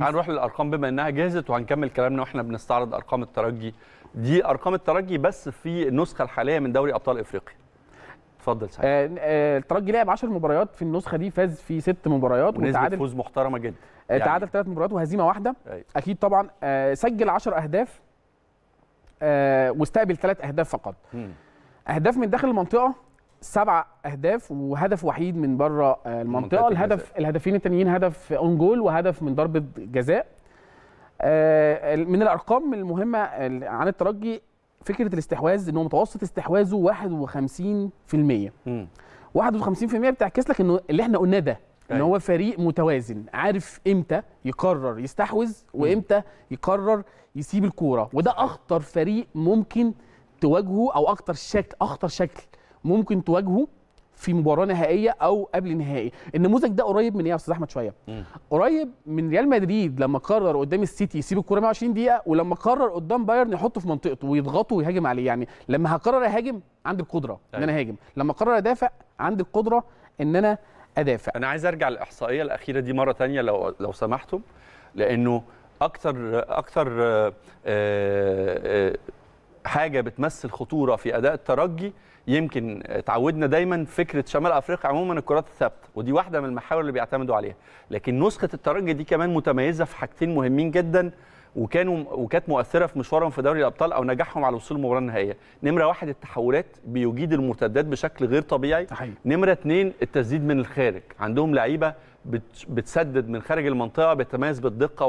تعال نروح للارقام بما انها جهزت وهنكمل كلامنا واحنا بنستعرض ارقام الترجي دي ارقام الترجي بس في النسخه الحاليه من دوري ابطال افريقيا اتفضل سعيد آه آه الترجي لعب 10 مباريات في النسخه دي فاز في ست مباريات وتعادل فوز محترمه جدا آه، يعني تعادل ثلاث مباريات وهزيمه واحده أي. اكيد طبعا آه سجل 10 اهداف آه واستقبل ثلاث اهداف فقط م. اهداف من داخل المنطقه سبع اهداف وهدف وحيد من بره آه، المنطقه الهدف الهدفين التانيين هدف اون جول وهدف من ضربه جزاء آه، من الارقام المهمه عن الترجي فكره الاستحواذ ان هو متوسط استحواذه 51% م. 51% بتعكس لك انه اللي احنا قلناه ده ان أيوه. هو فريق متوازن عارف امتى يقرر يستحوذ وامتى يقرر يسيب الكوره وده اخطر فريق ممكن تواجهه او اخطر شكل اخطر شكل ممكن تواجهه في مباراه نهائيه او قبل نهائي النموذج ده قريب من ايه يا استاذ احمد شويه قريب من ريال مدريد لما قرر قدام السيتي يسيب الكوره 120 دقيقه ولما قرر قدام بايرن يحطه في منطقته ويضغطه ويهاجم عليه يعني لما هقرر اهاجم عندي القدره ان انا اهاجم أيوه. لما قرر ادافع عندي القدره ان انا ادافع انا عايز ارجع للاحصائيه الاخيره دي مره ثانيه لو لو سمحتم لانه اكثر اكثر آه، آه، حاجه بتمثل خطوره في اداء الترجي يمكن اتعودنا دايما فكره شمال افريقيا عموما الكرات الثابته ودي واحده من المحاور اللي بيعتمدوا عليها لكن نسخه الترجي دي كمان متميزه في حاجتين مهمين جدا وكانوا وكانت مؤثره في مشوارهم في دوري الابطال او نجاحهم على وصول المباراه النهائيه نمره واحد التحولات بيجيد المرتدات بشكل غير طبيعي حقيقي. نمره اثنين التسديد من الخارج عندهم لعيبه بتسدد من خارج المنطقه بتميز بالدقه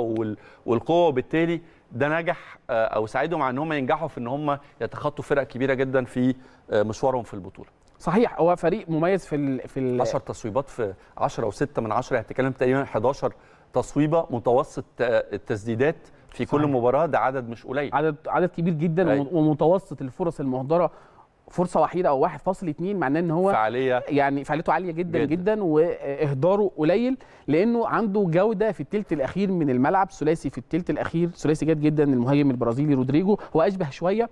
والقوه وبالتالي ده نجح آه، او ساعدهم على ان هم ينجحوا في ان هم يتخطوا فرق كبيره جدا في آه، مشوارهم في البطوله صحيح هو فريق مميز في ال في ال 10 تصويبات في 10 او 6 من 10 هتتكلم يعني تقريبا 11 تصويبه متوسط آه، التسديدات في صحيح. كل مباراه ده عدد مش قليل عدد عدد كبير جدا أي. ومتوسط الفرص المهدره فرصه وحيده او 1.2 معناه ان هو فعاليه يعني فعاليته عاليه جدا جدا, جداً واهداره قليل لانه عنده جوده في الثلث الاخير من الملعب ثلاثي في الثلث الاخير ثلاثي جاد جدا المهاجم البرازيلي رودريجو هو اشبه شويه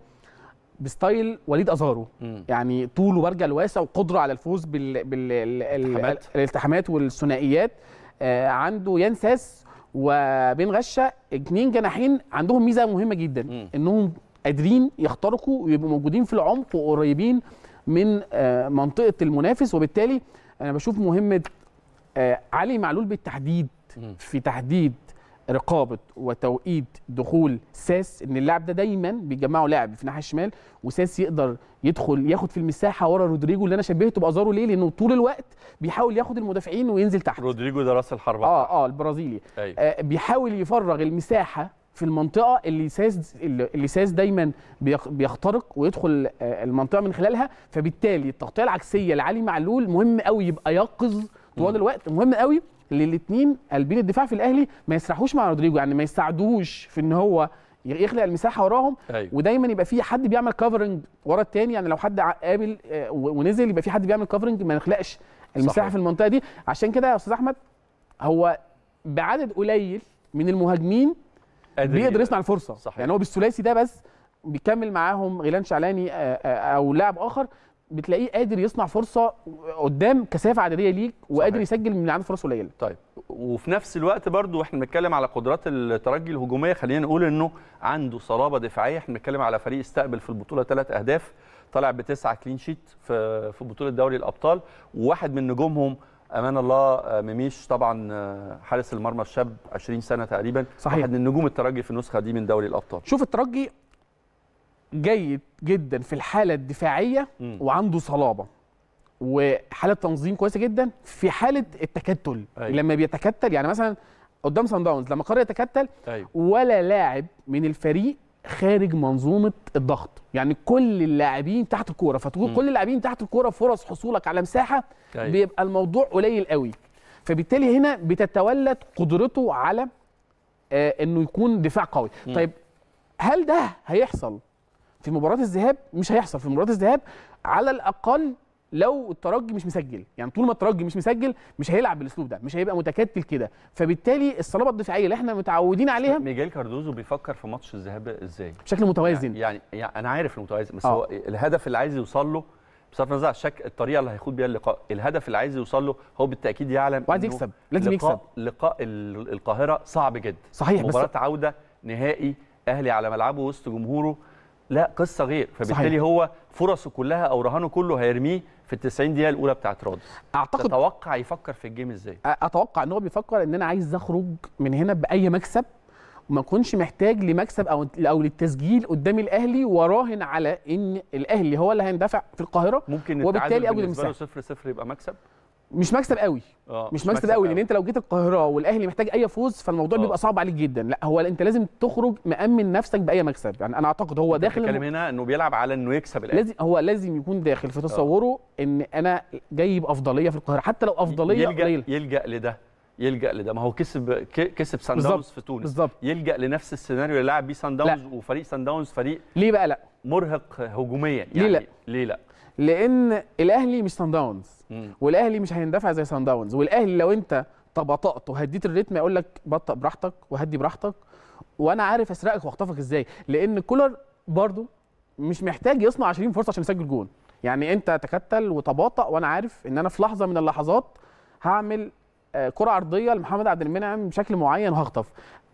بستايل وليد ازارو مم. يعني طول برجع واسع وقدره على الفوز بال... بال... الالتحامات والثنائيات آه عنده ينساس وبين غشه اثنين جناحين عندهم ميزه مهمه جدا مم. انهم قادرين يخترقوا ويبقوا موجودين في العمق وقريبين من آه، منطقه المنافس وبالتالي انا بشوف مهمه آه، علي معلول بالتحديد في تحديد رقابه وتوقيت دخول ساس ان اللاعب ده دايما بيجمعوا لاعب في الناحيه الشمال وساس يقدر يدخل ياخد في المساحه ورا رودريجو اللي انا شبهته بازارو ليه لانه طول الوقت بيحاول ياخد المدافعين وينزل تحت رودريجو ده راس الحربه اه اه البرازيلي أيوه. آه بيحاول يفرغ المساحه في المنطقه اللي ساس اللي ساس دايما بيخترق ويدخل آه، المنطقه من خلالها فبالتالي التغطيه العكسيه لعلي معلول مهم قوي يبقى يقظ طوال الوقت مهم قوي للاثنين قلبين الدفاع في الاهلي ما يسرحوش مع رودريجو يعني ما يساعدوش في ان هو يخلق المساحه وراهم أيوة. ودايما يبقى في حد بيعمل كفرنج ورا الثاني يعني لو حد قابل آه، ونزل يبقى في حد بيعمل كفرنج ما نخلقش المساحه صحيح. في المنطقه دي عشان كده يا استاذ احمد هو بعدد قليل من المهاجمين بيقدر يصنع الفرصه صحيح. يعني هو بالثلاثي ده بس بيكمل معاهم غيلان شعلاني آه، آه، او لاعب اخر بتلاقيه قادر يصنع فرصه قدام كثافه عدديه ليك وقادر يسجل من عنده فرص قليله طيب وفي نفس الوقت برضو احنا بنتكلم على قدرات الترجي الهجوميه خلينا نقول انه عنده صلابه دفاعيه احنا بنتكلم على فريق استقبل في البطوله ثلاث اهداف طالع بتسعه كلين شيت في بطوله دوري الابطال وواحد من نجومهم امان الله آه، مميش طبعا آه، حارس المرمى الشاب 20 سنه تقريبا صحيح واحد من نجوم الترجي في النسخه دي من دوري الابطال شوف الترجي جيد جدا في الحاله الدفاعيه م. وعنده صلابه وحاله تنظيم كويسه جدا في حاله التكتل أيوة. لما بيتكتل يعني مثلا قدام سان داونز لما قرر يتكتل أيوة. ولا لاعب من الفريق خارج منظومه الضغط يعني كل اللاعبين تحت الكوره كل اللاعبين تحت الكوره فرص حصولك على مساحه أيوة. بيبقى الموضوع قليل قوي فبالتالي هنا بتتولد قدرته على آه انه يكون دفاع قوي م. طيب هل ده هيحصل في مباراه الذهاب مش هيحصل في مباراه الذهاب على الاقل لو الترجي مش مسجل يعني طول ما الترجي مش مسجل مش هيلعب بالاسلوب ده مش هيبقى متكتل كده فبالتالي الصلابه الدفاعيه اللي احنا متعودين عليها ميجيل كاردوزو بيفكر في ماتش الذهاب ازاي بشكل متوازن يعني, يعني, يعني انا عارف المتوازن بس آه. هو الهدف اللي عايز يوصل له بصرف النظر عن الشك الطريقه اللي هيخوض بيها اللقاء الهدف اللي عايز يوصل له هو بالتاكيد يعلم وعايز يكسب لازم لقاء يكسب لقاء القاهره صعب جدا صحيح مباراه بس... عوده نهائي اهلي على ملعبه وسط جمهوره لا قصه غير فبالتالي صحيح. هو فرصه كلها او رهانه كله هيرميه في ال 90 دقيقه الاولى بتاعت رادس اعتقد اتوقع يفكر في الجيم ازاي اتوقع ان هو بيفكر ان انا عايز اخرج من هنا باي مكسب وما اكونش محتاج لمكسب او او للتسجيل قدام الاهلي وراهن على ان الاهلي هو اللي هيندفع في القاهره ممكن وبالتالي اجد بالنسبه له 0 0 يبقى مكسب مش مكسب قوي آه، مش, مش مكسب, مكسب قوي لان انت لو جيت القاهره والاهلي محتاج اي فوز فالموضوع أوه. بيبقى صعب عليك جدا لا هو انت لازم تخرج مامن نفسك باي مكسب يعني انا اعتقد هو داخل بتتكلم هنا انه بيلعب على انه يكسب الاهلي لازم هو لازم يكون داخل في آه. تصوره أوه. ان انا جايب افضليه في القاهره حتى لو افضليه يلجأ يلجأ لده يلجا لده ما هو كسب كسب سان داونز في تونس بالظبط يلجا لنفس السيناريو اللي لعب بيه سان داونز وفريق سان داونز فريق ليه بقى لا مرهق هجوميا يعني ليه لا ليه لا لان الاهلي مش سان داونز والاهلي مش هيندفع زي سان داونز والاهلي لو انت طبطقت وهديت الريتم يقول لك بطأ براحتك وهدي براحتك وانا عارف اسرقك واخطفك ازاي لان كولر برضو مش محتاج يصنع 20 فرصه عشان يسجل جون يعني انت تكتل وتباطأ وانا عارف ان انا في لحظه من اللحظات هعمل آه، كره عرضيه لمحمد عبد المنعم بشكل معين هخطف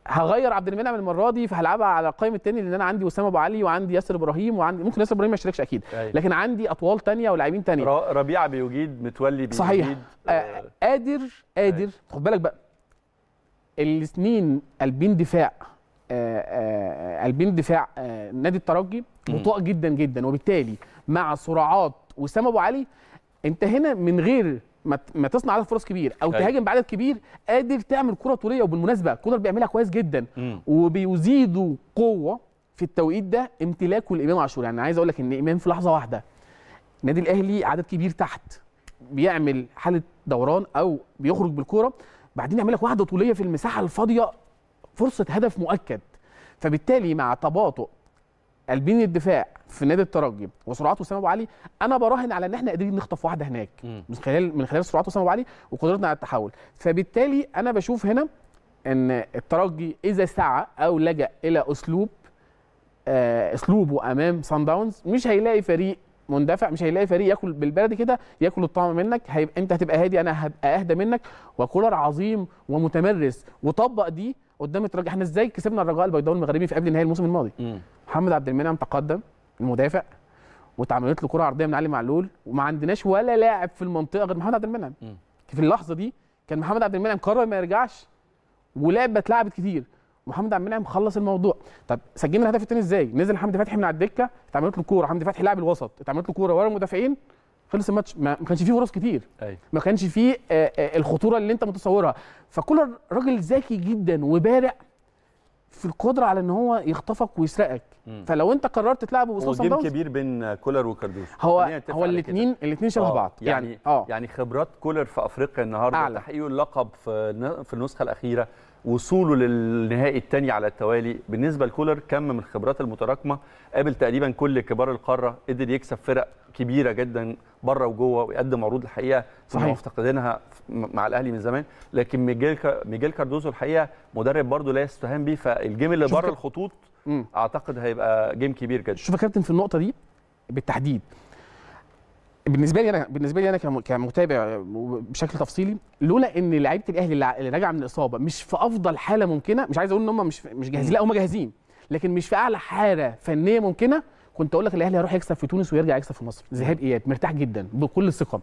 هغير عبد المنعم المره دي فهلعبها على القائم الثاني لان انا عندي اسامه ابو علي وعندي ياسر ابراهيم وعندي ممكن ياسر ابراهيم ما يشاركش اكيد أيوة. لكن عندي اطوال ثانيه ولاعبين ثانيه ربيعه بيجيد متولي بيجيد صحيح آه, آه، قادر قادر أيوة. خد بالك بقى الاثنين قلبين دفاع آه، قلبين دفاع نادي الترجي بطاء جدا جدا وبالتالي مع سرعات وسام ابو علي انت هنا من غير ما تصنع عدد فرص كبير او أي. أيوة. تهاجم بعدد كبير قادر تعمل كره طوليه وبالمناسبه كولر بيعملها كويس جدا وبيزيدوا قوه في التوقيت ده امتلاكه لامام عاشور يعني عايز اقول لك ان امام في لحظه واحده النادي الاهلي عدد كبير تحت بيعمل حاله دوران او بيخرج بالكوره بعدين يعمل لك واحده طوليه في المساحه الفاضيه فرصه هدف مؤكد فبالتالي مع تباطؤ قلبين الدفاع في نادي الترجي وسرعات وسام ابو علي انا براهن على ان احنا قادرين نخطف واحده هناك م. من خلال من خلال سرعات وسام ابو علي وقدرتنا على التحول فبالتالي انا بشوف هنا ان الترجي اذا سعى او لجا الى اسلوب آه اسلوبه امام سان داونز مش هيلاقي فريق مندفع مش هيلاقي فريق ياكل بالبلدي كده ياكل الطعم منك هيبقى انت هتبقى هادي انا هبقى اهدى منك وكولر عظيم ومتمرس وطبق دي قدام الترجي احنا ازاي كسبنا الرجاء البيضاوي المغربي في قبل نهائي الموسم الماضي م. محمد عبد المنعم تقدم المدافع واتعملت له كره عرضيه من علي معلول وما عندناش ولا لاعب في المنطقه غير محمد عبد المنعم في اللحظه دي كان محمد عبد المنعم قرر ما يرجعش ولعب اتلعبت كتير محمد عبد المنعم خلص الموضوع طب سجلنا الهدف الثاني ازاي نزل حمدي فتحي من على الدكه اتعملت له كوره حمدي فتحي لاعب الوسط اتعملت له كوره ورا المدافعين خلص الماتش ما كانش فيه فرص كتير أي. ما كانش فيه آه، آه، الخطوره اللي انت متصورها فكولر راجل ذكي جدا وبارع في القدره على ان هو يخطفك ويسرقك مم. فلو انت قررت تلعب بوسام سان داونز كبير بين كولر وكاردوس هو هو الاثنين الاثنين شبه آه، بعض يعني يعني, أوه. يعني خبرات كولر في افريقيا النهارده تحقيق اللقب في في النسخه الاخيره وصوله للنهائي الثاني على التوالي بالنسبه لكولر كم من الخبرات المتراكمه قابل تقريبا كل كبار القاره قدر يكسب فرق كبيره جدا بره وجوه ويقدم عروض الحقيقه صحيح مفتقدينها مع الاهلي من زمان لكن ميجيل ميجيل كاردوزو الحقيقه مدرب برده لا يستهان به فالجيم اللي بره الخطوط مم. اعتقد هيبقى جيم كبير جدا شوف يا كابتن في النقطه دي بالتحديد بالنسبه لي انا بالنسبه لي انا كمتابع بشكل تفصيلي لولا ان لعيبه الاهلي اللي راجعه من الاصابه مش في افضل حاله ممكنه مش عايز اقول ان هم مش مش جاهزين لا هم جاهزين لكن مش في اعلى حاله فنيه ممكنه كنت اقول لك الاهلي هيروح يكسب في تونس ويرجع يكسب في مصر ذهاب اياب مرتاح جدا بكل ثقه